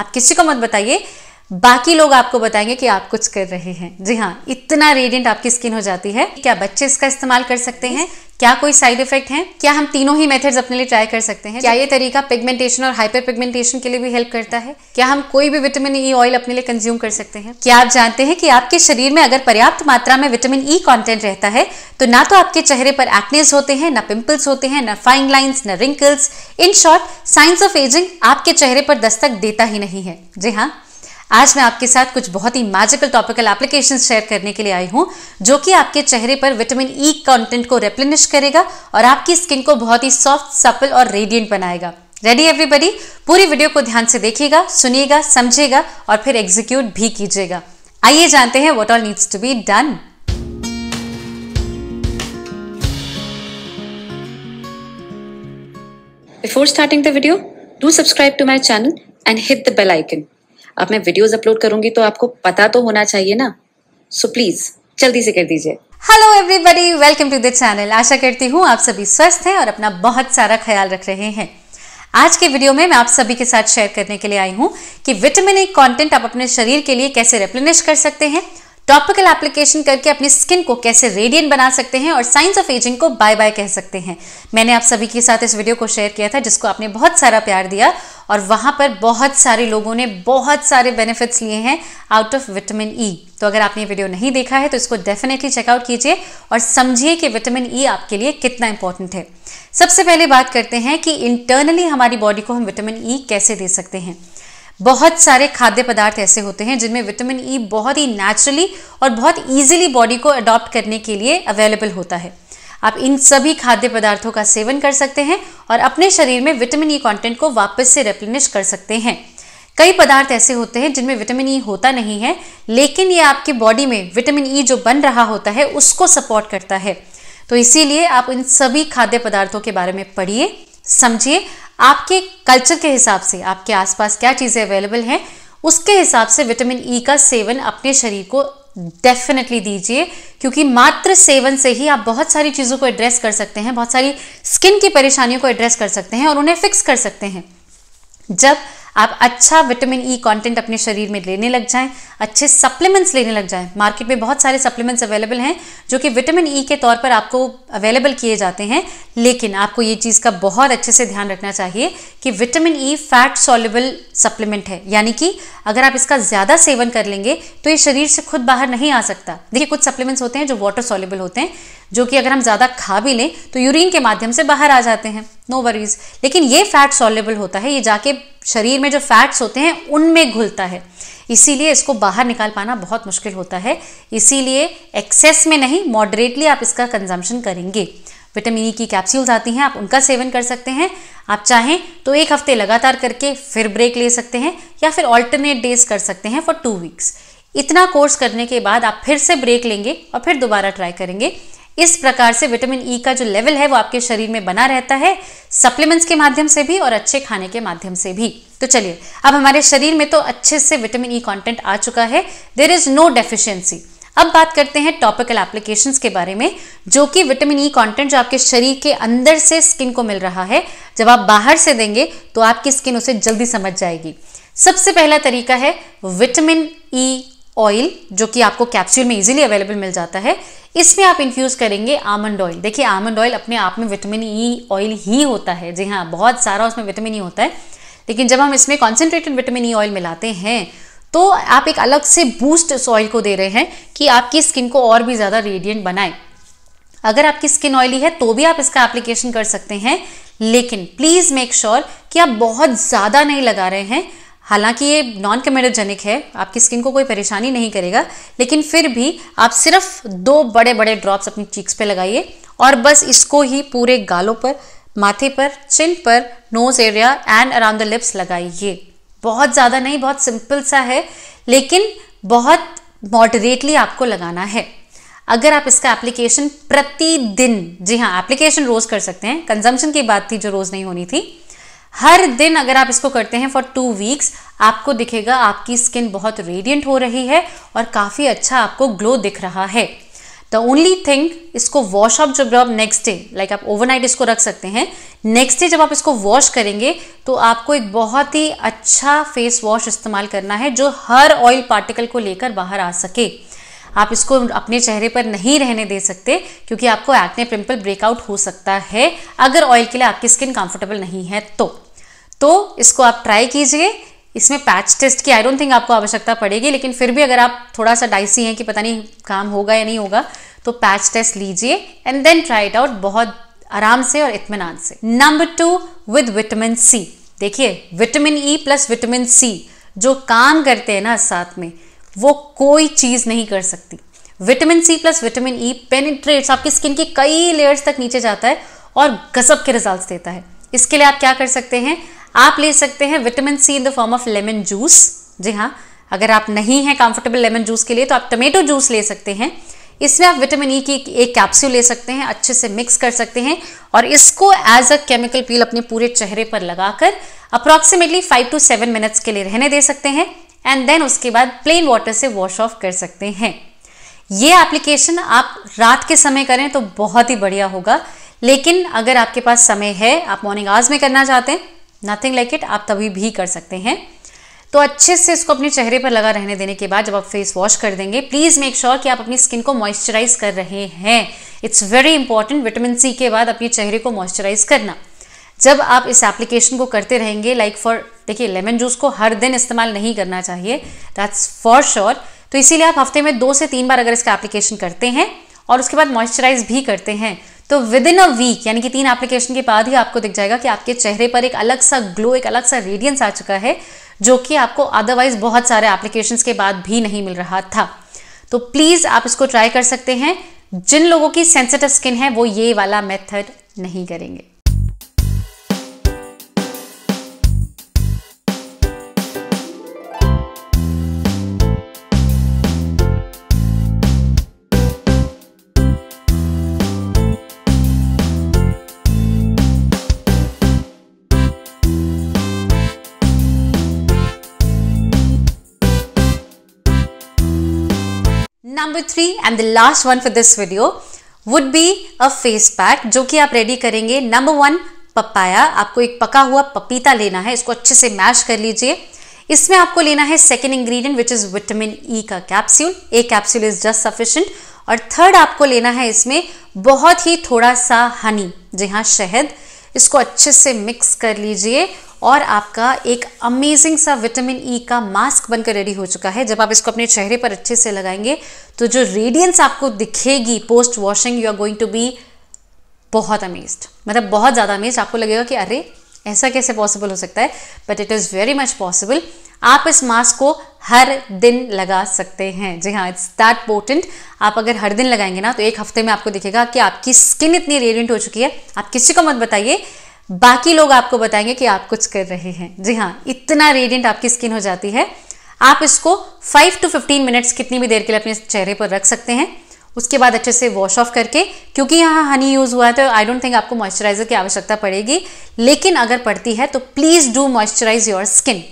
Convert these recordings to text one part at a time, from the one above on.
आप किसी को मत बताइए बाकी लोग आपको बताएंगे कि आप कुछ कर रहे हैं जी हाँ इतना रेडियंट आपकी स्किन हो जाती है क्या बच्चे इसका इस्तेमाल कर सकते हैं क्या कोई साइड इफेक्ट है क्या हम तीनों ही मेथड्स अपने लिए ट्राई कर सकते हैं क्या ये तरीका पिगमेंटेशन और हाइपर पिगमेंटेशन के लिए भी हेल्प करता है क्या हम कोई भी विटामिन ई ऑयल अपने लिए कंज्यूम कर सकते हैं क्या आप जानते हैं कि आपके शरीर में अगर पर्याप्त मात्रा में विटामिन ई कॉन्टेंट रहता है तो ना तो आपके चेहरे पर एक्नेस होते हैं ना पिंपल्स होते हैं ना फाइन लाइन्स ना wrinkles in short signs of ageing आपके चेहरे पर दस्तक देता ही नहीं है जी हाँ आज मैं आपके साथ कुछ बहुत ही मैजिकल टॉपिकल एप्लीकेशन शेयर करने के लिए आई हूँ जो कि आपके चेहरे पर विटामिन ई e कंटेंट को रेप्लेनिश करेगा और आपकी स्किन को बहुत ही सॉफ्ट सपल और रेडियंट बनाएगा रेडी एवरीबडी पूरी वीडियो को ध्यान से देखिएगा सुनिएगा समझेगा और फिर एग्जीक्यूट भी कीजिएगा आइए जानते हैं what all needs to be done Before starting the video, do subscribe to my channel and hit the bell icon. अब मैं वीडियोस अपलोड करूंगी तो आपको पता तो होना चाहिए ना सो प्लीज जल्दी से कर दीजिए hello everybody welcome to the channel आशा करती हूँ आप सभी स्वस्थ हैं और अपना बहुत सारा ख्याल रख रहे हैं आज के वीडियो में मैं आप सभी के साथ शेयर करने के लिए आई हूँ कि विटामिन ए कंटेंट आप अपने शरीर के लिए कैसे रेप्लेनिश कर सकते हैं टॉपिकल एप्लीकेशन करके अपनी स्किन को कैसे रेडियंट बना सकते हैं और साइंस ऑफ एजिंग को बाय बाय कह सकते हैं मैंने आप सभी के साथ इस वीडियो को शेयर किया था जिसको आपने बहुत सारा प्यार दिया और वहाँ पर बहुत सारे लोगों ने बहुत सारे बेनिफिट्स लिए हैं आउट ऑफ विटामिन ई तो अगर आपने ये वीडियो नहीं देखा है तो इसको डेफिनेटली चेकआउट कीजिए और समझिए कि विटामिन ई e आपके लिए कितना इंपॉर्टेंट है सबसे पहले बात करते हैं कि इंटरनली हमारी बॉडी को हम विटामिन ई e कैसे दे सकते हैं बहुत सारे खाद्य पदार्थ ऐसे होते हैं जिनमें विटामिन ई e बहुत ही नेचुरली और बहुत ईजिली बॉडी को अडॉप्ट करने के लिए अवेलेबल होता है आप इन सभी खाद्य पदार्थों का सेवन कर सकते हैं और अपने शरीर में विटामिन ई e कॉन्टेंट को वापस से रेप्लिनिश कर सकते हैं कई पदार्थ ऐसे होते हैं जिनमें विटामिन ई e होता नहीं है लेकिन ये आपकी बॉडी में विटामिन ई e जो बन रहा होता है उसको सपोर्ट करता है तो इसीलिए आप इन सभी खाद्य पदार्थों के बारे में पढ़िए समझिए आपके कल्चर के हिसाब से आपके आसपास क्या चीज़ें अवेलेबल हैं उसके हिसाब से विटामिन ई का सेवन अपने शरीर को डेफिनेटली दीजिए क्योंकि मात्र सेवन से ही आप बहुत सारी चीज़ों को एड्रेस कर सकते हैं बहुत सारी स्किन की परेशानियों को एड्रेस कर सकते हैं और उन्हें फिक्स कर सकते हैं जब आप अच्छा विटामिन ई कंटेंट अपने शरीर में लेने लग जाएं अच्छे सप्लीमेंट्स लेने लग जाएं मार्केट में बहुत सारे सप्लीमेंट्स अवेलेबल हैं जो कि विटामिन ई e के तौर पर आपको अवेलेबल किए जाते हैं लेकिन आपको ये चीज़ का बहुत अच्छे से ध्यान रखना चाहिए कि vitamin E fat soluble supplement है यानी कि अगर आप इसका ज़्यादा सेवन कर लेंगे तो ये शरीर से खुद बाहर नहीं आ सकता देखिए कुछ सप्लीमेंट्स होते हैं जो वाटर सॉल्युबल होते हैं जो कि अगर हम ज़्यादा खा भी लें तो यूरिन के माध्यम से बाहर आ जाते हैं नो no वरीज लेकिन ये फैट सॉल्युबल होता है ये जाके शरीर में जो फैट्स होते हैं उनमें घुलता है इसीलिए इसको बाहर निकाल पाना बहुत मुश्किल होता है इसीलिए एक्सेस में नहीं मॉडरेटली आप इसका कंजम्पशन करेंगे विटामिन ई e की कैप्सूल्स आती हैं आप उनका सेवन कर सकते हैं आप चाहें तो एक हफ्ते लगातार करके फिर ब्रेक ले सकते हैं या फिर ऑल्टरनेट डेज कर सकते हैं फॉर टू वीक्स इतना कोर्स करने के बाद आप फिर से ब्रेक लेंगे और फिर दोबारा ट्राई करेंगे इस प्रकार से विटामिन ई e का जो लेवल है वो आपके शरीर में बना रहता है सप्लीमेंट्स के माध्यम से भी और अच्छे खाने के माध्यम से भी तो चलिए अब हमारे शरीर में तो अच्छे से विटामिन ई e कंटेंट आ चुका है देर इज नो डेफिशिएंसी अब बात करते हैं टॉपिकल एप्लीकेशंस के बारे में जो कि विटामिन ई e कंटेंट जो आपके शरीर के अंदर से स्किन को मिल रहा है जब आप बाहर से देंगे तो आपकी स्किन उसे जल्दी समझ जाएगी सबसे पहला तरीका है विटामिन ई e ऑयल जो कि आपको कैप्सूल में इजीली अवेलेबल मिल जाता है इसमें आप इन्फ्यूज़ करेंगे आमंड ऑयल देखिए आमंड ऑयल अपने आप में विटामिन ई ऑयल ही होता है जी हाँ बहुत सारा उसमें विटामिन ई e होता है लेकिन जब हम इसमें कॉन्सेंट्रेटेड विटामिन ई ऑयल मिलाते हैं तो आप एक अलग से बूस्ट उस ऑयल को दे रहे हैं कि आपकी स्किन को और भी ज़्यादा रेडियंट बनाए अगर आपकी स्किन ऑयली है तो भी आप इसका एप्लीकेशन कर सकते हैं लेकिन प्लीज़ मेक श्योर कि आप बहुत ज़्यादा नहीं लगा रहे हैं हालांकि ये नॉन कमेडोजेनिक है आपकी स्किन को कोई परेशानी नहीं करेगा लेकिन फिर भी आप सिर्फ दो बड़े बड़े ड्रॉप्स अपनी चीक्स पे लगाइए और बस इसको ही पूरे गालों पर माथे पर चिन पर nose area and around the lips लगाइए बहुत ज़्यादा नहीं बहुत सिंपल सा है लेकिन बहुत मॉडरेटली आपको लगाना है अगर आप इसका एप्लीकेशन प्रतिदिन जी हाँ एप्लीकेशन रोज़ कर सकते हैं कंजम्पशन की बात थी जो रोज़ नहीं होनी थी हर दिन अगर आप इसको करते हैं फॉर टू वीक्स आपको दिखेगा आपकी स्किन बहुत रेडियंट हो रही है और काफ़ी अच्छा आपको ग्लो दिख रहा है द ओनली थिंग इसको वॉश अप जब आप नेक्स्ट डे लाइक आप ओवरनाइट इसको रख सकते हैं नेक्स्ट डे जब आप इसको वॉश करेंगे तो आपको एक बहुत ही अच्छा फेस वॉश इस्तेमाल करना है जो हर ऑयल पार्टिकल को लेकर बाहर आ सके आप इसको अपने चेहरे पर नहीं रहने दे सकते क्योंकि आपको एक्ने पिंपल ब्रेकआउट हो सकता है अगर ऑयल के लिए आपकी स्किन कंफर्टेबल नहीं है तो तो इसको आप ट्राई कीजिए इसमें पैच टेस्ट की आई डोंट थिंक आपको आवश्यकता पड़ेगी लेकिन फिर भी अगर आप थोड़ा सा डाइसी हैं कि पता नहीं काम होगा या नहीं होगा तो पैच टेस्ट लीजिए and then try it out बहुत आराम से और इतमान से number two with vitamin C देखिए vitamin E plus vitamin C जो काम करते हैं ना साथ में वो कोई चीज़ नहीं कर सकती vitamin C plus vitamin E penetrates आपकी स्किन के कई लेयर्स तक नीचे जाता है और गजब के रिजल्ट्स देता है इसके लिए आप क्या कर सकते हैं आप ले सकते हैं vitamin C in the form of lemon juice जी हाँ अगर आप नहीं हैं कंफर्टेबल लेमन जूस के लिए तो आप टमेटो जूस ले सकते हैं इसमें आप विटामिन ई e की एक कैप्सूल ले सकते हैं अच्छे से मिक्स कर सकते हैं और इसको एज अ केमिकल पील अपने पूरे चेहरे पर लगाकर approximately five to seven minutes के लिए रहने दे सकते हैं एंड देन उसके बाद प्लेन वाटर से वॉश ऑफ कर सकते हैं ये एप्लीकेशन आप रात के समय करें तो बहुत ही बढ़िया होगा लेकिन अगर आपके पास समय है आप मॉर्निंग आवर्स में करना चाहते हैं नथिंग लाइक इट आप तभी भी कर सकते हैं तो अच्छे से इसको अपने चेहरे पर लगा रहने देने के बाद जब आप फेस वॉश कर देंगे प्लीज़ मेक श्योर कि आप अपनी स्किन को मॉइस्चराइज कर रहे हैं it's very important vitamin C के बाद अपने चेहरे को मॉइस्चराइज करना जब आप इस एप्लीकेशन को करते रहेंगे लाइक फॉर देखिए लेमन जूस को हर दिन इस्तेमाल नहीं करना चाहिए दैट्स फॉर श्योर तो इसीलिए आप हफ्ते में दो से तीन बार अगर इसका एप्लीकेशन करते हैं और उसके बाद मॉइस्चराइज भी करते हैं तो विद इन अ वीक यानी कि तीन एप्लीकेशन के बाद ही आपको दिख जाएगा कि आपके चेहरे पर एक अलग सा ग्लो एक अलग सा रेडियंस आ चुका है जो कि आपको अदरवाइज बहुत सारे एप्लीकेशन के बाद भी नहीं मिल रहा था तो प्लीज़ आप इसको ट्राई कर सकते हैं जिन लोगों की सेंसिटिव स्किन है वो ये वाला मेथड नहीं करेंगे number three and the last one for this video would be a face pack जो कि आप रेडी करेंगे नंबर वन पपाया आपको एक पका हुआ पपीता लेना है इसको अच्छे से मैश कर लीजिए इसमें आपको लेना है second ingredient which is vitamin E का कैप्सूल एक कैप्सूल इज जस्ट सफिशेंट और थर्ड आपको लेना है इसमें बहुत ही थोड़ा सा हनी जी हाँ शहद इसको अच्छे से मिक्स कर लीजिए और आपका एक अमेजिंग सा विटामिन ई e का मास्क बनकर रेडी हो चुका है जब आप इसको अपने चेहरे पर अच्छे से लगाएंगे तो जो रेडियंस आपको दिखेगी post washing you are going to be बहुत अमेज्ड मतलब बहुत ज़्यादा अमेज आपको लगेगा कि अरे ऐसा कैसे पॉसिबल हो सकता है but it is very much possible आप इस मास्क को हर दिन लगा सकते हैं जी हाँ इट्स दैट पोटेंट आप अगर हर दिन लगाएंगे ना तो एक हफ्ते में आपको दिखेगा कि आपकी स्किन इतनी रेडियंट हो चुकी है आप किसी को मत बताइए बाकी लोग आपको बताएंगे कि आप कुछ कर रहे हैं जी हाँ इतना रेडियंट आपकी स्किन हो जाती है आप इसको 5 टू 15 मिनट्स कितनी भी देर के लिए अपने चेहरे पर रख सकते हैं उसके बाद अच्छे से वॉश ऑफ करके क्योंकि यहाँ हनी यूज़ हुआ है तो आई डोंट थिंक आपको मॉइस्चराइजर की आवश्यकता पड़ेगी लेकिन अगर पड़ती है तो please do moisturise your skin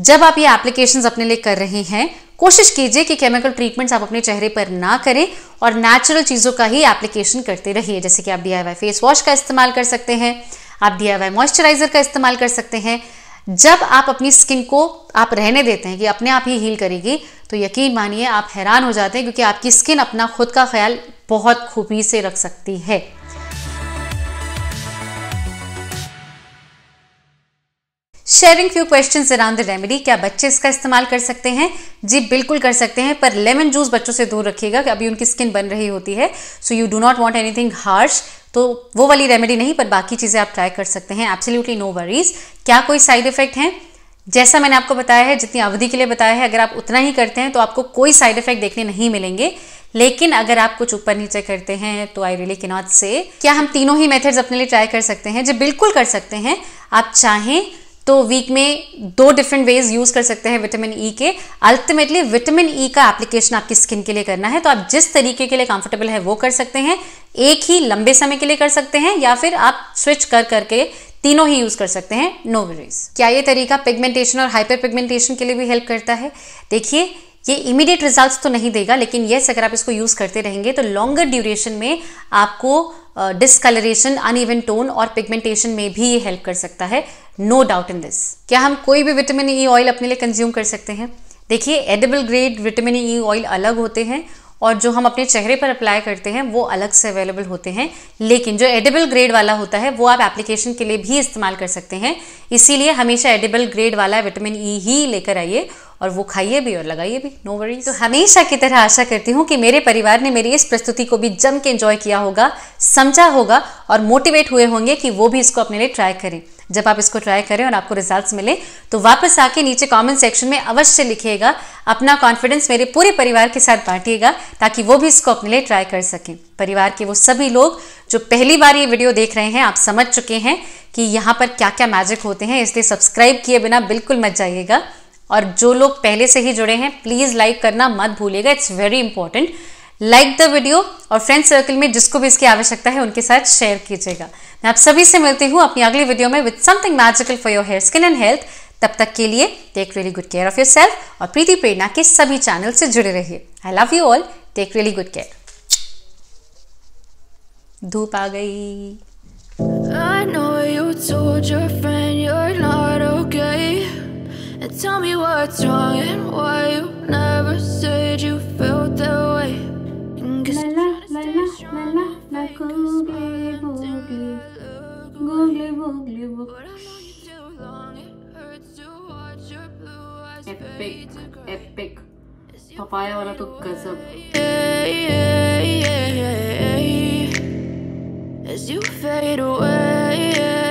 जब आप ये एप्लीकेशन अपने लिए कर रहे हैं कोशिश कीजिए कि केमिकल ट्रीटमेंट्स आप अपने चेहरे पर ना करें और नेचुरल चीज़ों का ही एप्लीकेशन करते रहिए जैसे कि आप डी फेस वॉश का इस्तेमाल कर सकते हैं आप डी मॉइस्चराइजर का इस्तेमाल कर सकते हैं जब आप अपनी स्किन को आप रहने देते हैं कि अपने आप ही हील करेगी तो यकीन मानिए आप हैरान हो जाते हैं क्योंकि आपकी स्किन अपना खुद का ख्याल बहुत खूबी से रख सकती है sharing few question around the remedy क्या बच्चे इसका इस्तेमाल कर सकते हैं जी बिल्कुल कर सकते हैं पर लेमन जूस बच्चों से दूर रखिएगा कि अभी उनकी स्किन बन रही होती है so you do not want anything harsh तो वो वाली रेमेडी नहीं पर बाकी चीज़ें आप ट्राई कर सकते हैं एब्सोल्यूटली नो वरीज क्या कोई साइड इफेक्ट है जैसा मैंने आपको बताया है जितनी अवधि के लिए बताया है अगर आप उतना ही करते हैं तो आपको कोई साइड इफेक्ट देखने नहीं मिलेंगे लेकिन अगर आप कुछ ऊपर नीचे करते हैं तो आई रियली के नॉट से क्या हम तीनों ही मेथड्स अपने लिए ट्राई कर सकते हैं जो बिल्कुल कर सकते हैं आप चाहें तो वीक में दो डिफरेंट वेज यूज कर सकते हैं विटामिन ई e के अल्टीमेटली विटामिन ई का एप्लीकेशन आपकी स्किन के लिए करना है तो आप जिस तरीके के लिए कंफर्टेबल है वो कर सकते हैं एक ही लंबे समय के लिए कर सकते हैं या फिर आप स्विच कर करके तीनों ही यूज कर सकते हैं नो no वरीज क्या ये तरीका पिगमेंटेशन और हाइपर पिगमेंटेशन के लिए भी हेल्प करता है देखिए ये इमीडिएट रिजल्ट्स तो नहीं देगा लेकिन येस अगर आप इसको यूज़ करते रहेंगे तो लॉन्गर ड्यूरेशन में आपको डिसकलरेशन अनइवन टोन और पिगमेंटेशन में भी ये हेल्प कर सकता है नो डाउट इन दिस क्या हम कोई भी विटामिन ई ऑयल अपने लिए कंज्यूम कर सकते हैं देखिए edible grade vitamin E oil अलग होते हैं और जो हम अपने चेहरे पर अप्लाई करते हैं वो अलग से अवेलेबल होते हैं लेकिन जो एडिबल ग्रेड वाला होता है वो आप एप्लीकेशन के लिए भी इस्तेमाल कर सकते हैं इसीलिए हमेशा एडिबल ग्रेड वाला विटामिन ई e ही लेकर आइए और वो खाइए भी और लगाइए भी नो no तो हमेशा की तरह आशा करती हूँ कि मेरे परिवार ने मेरी इस प्रस्तुति को भी जम के एंजॉय किया होगा समझा होगा और मोटिवेट हुए होंगे कि वो भी इसको अपने लिए ट्राई करें जब आप इसको ट्राई करें और आपको रिजल्ट्स मिले तो वापस आके नीचे कमेंट सेक्शन में अवश्य लिखिएगा अपना कॉन्फिडेंस मेरे पूरे परिवार के साथ बांटिएगा ताकि वो भी इसको अपने लिए ट्राई कर सकें परिवार के वो सभी लोग जो पहली बार ये वीडियो देख रहे हैं आप समझ चुके हैं कि यहाँ पर क्या क्या मैजिक होते हैं इसलिए सब्सक्राइब किए बिना बिल्कुल मत जाइएगा और जो लोग पहले से ही जुड़े हैं प्लीज़ लाइक करना मत भूलिएगा it's very important like the video और फ्रेंड सर्कल में जिसको भी इसकी आवश्यकता है उनके साथ शेयर कीजिएगा मैं आप सभी से मिलती हूँ अपनी अगली वीडियो में with something magical for your hair skin and health तब तक के लिए take really good care of your self और प्रीति प्रेरणा के सभी चैनल से जुड़े रहिए I love you all take really good care धूप आ गई tell me what's wrong and why you never said you felt that way like googly boogly. Googly boogly boogly. Epic, epic. Papaya wala to गजब. As you fade away.